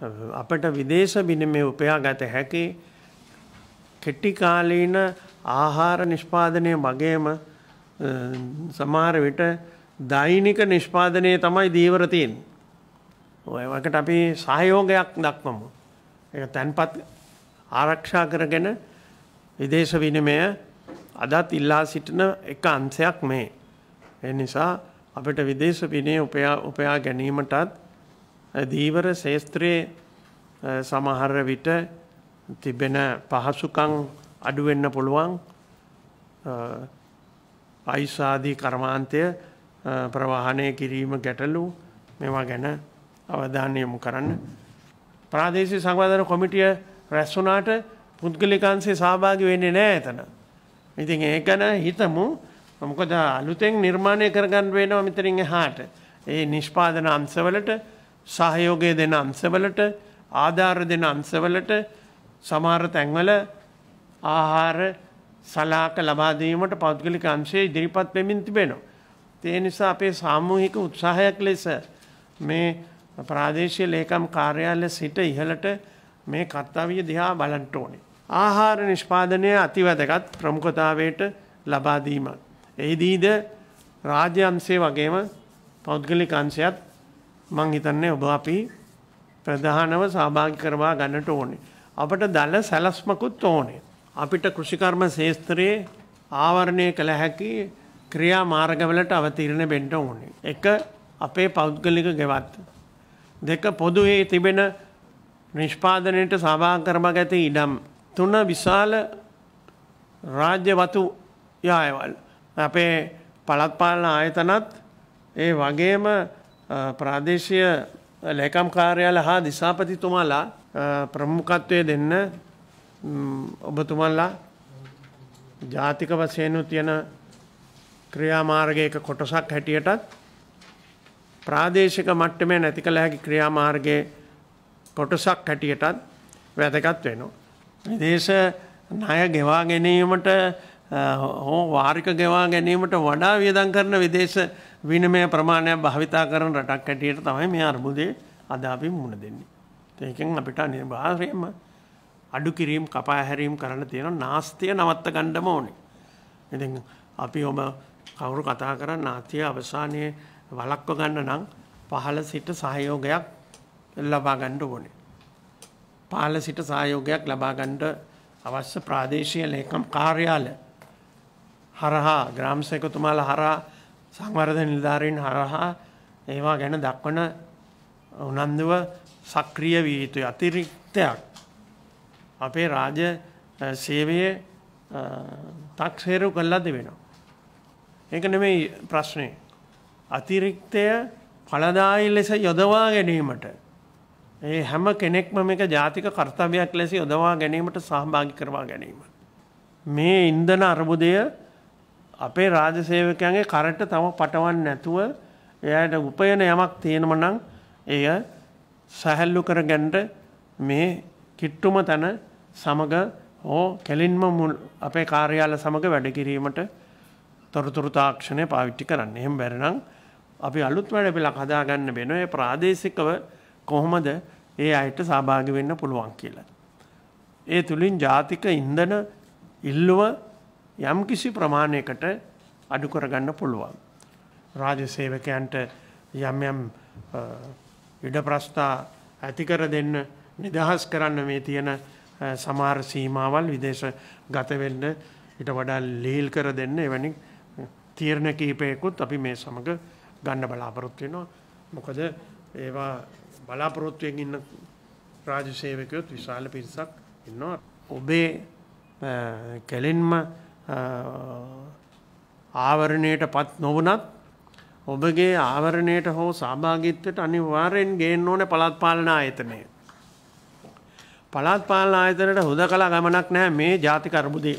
අපට විදේශ බිනිමේ උපයාගත හැකි කෙටි කාලීන ආහාර නිෂ්පාදනය මගේම සමහර විට දෛනික නිෂ්පාදනය තමයි දීවර තියෙන්නේ. ඔය වකට අපි සහයෝගයක් දක්වමු. ඒක තැන්පත් ආරක්ෂා කරගෙන විදේශ විනිමය අදත් ඉල්ලා සිටින එක අංශයක් මේ. ඒ නිසා අපිට විදේශ විනය උපයා ගැනීමටත් දීවර ශේස්ත්‍රයේ සමහර විට තිබෙන පහසුකම් අඩු වෙන්න පුළුවන් අයිසාදී කර්මාන්තය ප්‍රවාහණය කිරීම ගැටලු මේවා ගැන අවධානය යොමු කරන්න ප්‍රාදේශීය සංවාදන කොමිටිය රැස් වුණාට පුද්ගලිකංශේ සහභාගී වෙන්නේ නැහැ එතන. ඉතින් ඒක ගැන හිතමු මොකද අලුතෙන් නිර්මාණය කරගන්න වෙනවා මෙතනින් එහාට. ඒ නිෂ්පාදන අංශවලට සහයෝගය දෙන අංශවලට ආධාර දෙන අංශවලට සමහර තැන්වල ආහාර සලාක ලබාදීමට පෞද්ගලික අංශය ඉදිරිපත් වෙමින් තිබෙනවා. ඒ නිසා අපේ සාමූහික උත්සාහයක් ලෙස මේ ප්‍රාදේශීය ලේකම් කාර්යාලය සිට ඉහළට මේ කර්තව්‍ය දිහා බලන්න ඕනේ. ආහාර නිෂ්පාදනය අතිවැදගත් ප්‍රමුඛතාවයට ලබා දීම. එෙහිදීද රාජ්‍ය අංශය වගේම පෞද්ගලික අංශයත් මං හිතන්නේ ඔබ අපි ප්‍රධානව සහභාගී කරවා ගන්නට ඕනේ. අපට දල සැලස්මකුත් ඕනේ. අපිට කෘෂිකර්ම ශේස්ත්‍රයේ ආවරණය කළ හැකි ක්‍රියා මාර්ගවලට අවතීර්ණ වෙන්න ඕනේ. එක අපේ පෞද්ගලික ගෙවත්. දෙක පොදුවේ තිබෙන නිෂ්පාදනයට සහභාගී කරවා ගත ඉඩම්. තුන විශාල රාජ්‍ය වතු යායවල්. අපේ පළත් පාලන ආයතනත් ඒ වගේම ප්‍රාදේශය ලැකම් කාර්යාල හා දිසාපතිතුමාලා ප්‍රමුඛත්වය දෙන්න ඔබතුමල්ලා ජාතික වසයනු තියෙන ක්‍රියාමාර්ගයක කොටසක් හැටියටත් ප්‍රාදේශික මට්ටමේ නැති කළ හැකි ක්‍රියාමාර්ගයේ කොටසක් හැටියටත් වැදගත් වෙනවා. විදේශ ණය ගෙවා ගැනීමට හෝ වාරික ගෙවා ගැනීමට වඩා වියදම් කරන විදේශ විනමය ප්‍රමාණයක් භාවිතා කරන රටක් ඇටියට තමයි මේ අර්බුදය අද අපි මුණ දෙන්නේ. ඒකෙන් අපිට අනිවාර්යයෙන්ම අඩු කිරීම කපා හැරීම කරන්න තියෙන නාස්තිය නවත්ත ගන්නම ඕනේ. ඉතින් අපි ඔබ කවුරු කතා කරන්නේ නාස්තිය අවසානයේ වළක්ව ගන්න නම් පහළ සිට සහයෝගයක් ලබා ගන්න ඕනේ. පහළ සිට සහයෝගයක් ලබා ගන්න අවශ්‍ය ප්‍රාදේශීය ලේකම් කාර්යාලය හරහා ග්‍රාම සේකතුමාලා හරහා සංවර්ධ නිධාරීන් හරහා ඒවා ගැන දක්වන උනන්දුව සක්‍රිය විය යුතුයි අතිරික්තයක් අපේ රාජ්‍ය සේවයේ තක්සේරු කළා දෙවෙනවා. ඒක නෙමෙයි ප්‍රශ්නේ. අතිරික්තය ඵලදායි ලෙස යොදවා ගැනීමට ඒ හැම කෙනෙක්ම මේක ජාතික කර්තව්‍යයක් ලෙස යොදවා ගැනීමට සහභාගී කරවා ගැනීම. මේ ඉන්ධන අර්බුදය අපේ රාජසේවකයන්ගේ කරට තම පටවන් නැතුව එයට උපයන යමක් තියෙනමනං එය සැහැල්ලු කර ගැන්ට මේ කිට්ටුම තැන සමග හෝ කෙලින්ම මුල් අපේ කාර්යාල සමඟ වැඩකිරීමට තොරතුරු තාක්ෂණය පාවිච්චි කරන්න එහෙම බැරිනම් අපි අලුත් වැඩ පිළක් හදාගන්න වෙන ඒ ප්‍රාදේශිකව කොහොමද ඒ අයට සභාගි වෙන්න පුළුවන් කියලා. ඒ තුළින් ජාතික ඉන්දන ඉල්ලුව යම්කිසි ප්‍රමාණයකට අඩු කරගන්න පුළුවන්. රාජ්‍ය සේවකයන්ට යම් යම් ඉඩ ප්‍රස්ථා ඇතිකර දෙන්න නිදහස් කරන්න මේ තියෙන සමහර සීමාවල් විදේශ ගතවෙන්න ඊට වඩා ලීල් කර දෙන්න එවැනි තීරණ කිහිපයකුත් අපි මේ සමග ගන්න බලාපොරොත්තු වෙනවා. මොකද ඒවා බලාපොරොත්තුවෙන් ඉන්න රාජ්‍ය සේවකයොත් විශාල පිරිසක් ඉන්නවා. ඔබේ කෙලින්ම ආවරණයට පත් නොවනත් ඔබගේ ආවරණයට හෝ සභාගිත්වට අනිවාරයෙන් ගේන්න ඕන පළත් පාලන ආයතනය. පළත් පාලන ආයතනයට හොද කලා ගමනක් නැහැ මේ ජාතික අර්බුදේ.